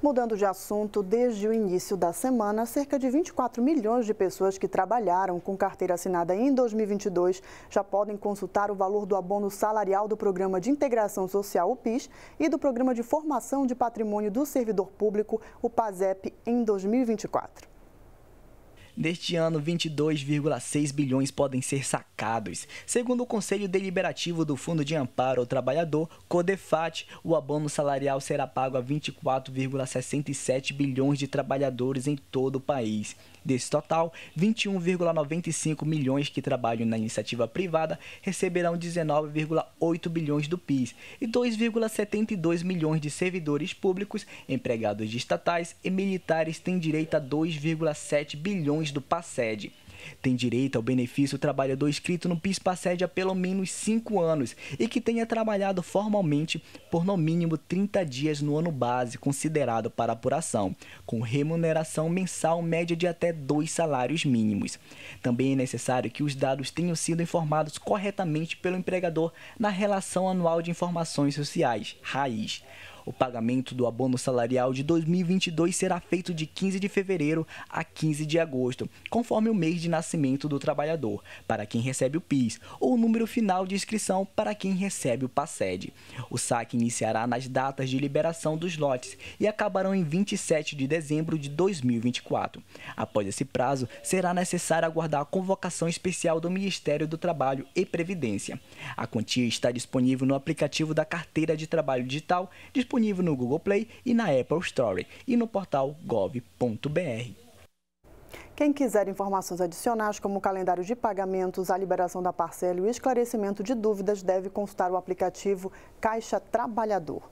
Mudando de assunto, desde o início da semana, cerca de 24 milhões de pessoas que trabalharam com carteira assinada em 2022 já podem consultar o valor do abono salarial do Programa de Integração Social, o PIS, e do Programa de Formação de Patrimônio do Servidor Público, o PASEP, em 2024. Neste ano, 22,6 bilhões podem ser sacados. Segundo o Conselho Deliberativo do Fundo de Amparo ao Trabalhador, CODEFAT, o abono salarial será pago a 24,67 bilhões de trabalhadores em todo o país. Desse total, 21,95 milhões que trabalham na iniciativa privada receberão 19,8 bilhões do PIS e 2,72 milhões de servidores públicos, empregados de estatais e militares têm direito a 2,7 bilhões do PASED. Tem direito ao benefício o trabalhador inscrito no PIS-PASED há pelo menos 5 anos e que tenha trabalhado formalmente por no mínimo 30 dias no ano base considerado para apuração, com remuneração mensal média de até dois salários mínimos. Também é necessário que os dados tenham sido informados corretamente pelo empregador na Relação Anual de Informações Sociais, RAIS. O pagamento do abono salarial de 2022 será feito de 15 de fevereiro a 15 de agosto, conforme o mês de nascimento do trabalhador, para quem recebe o PIS, ou o número final de inscrição para quem recebe o PASED. O saque iniciará nas datas de liberação dos lotes e acabarão em 27 de dezembro de 2024. Após esse prazo, será necessário aguardar a convocação especial do Ministério do Trabalho e Previdência. A quantia está disponível no aplicativo da Carteira de Trabalho Digital, disponível disponível no Google Play e na Apple Store e no portal gov.br. Quem quiser informações adicionais, como o calendário de pagamentos, a liberação da parcela e o esclarecimento de dúvidas, deve consultar o aplicativo Caixa Trabalhador.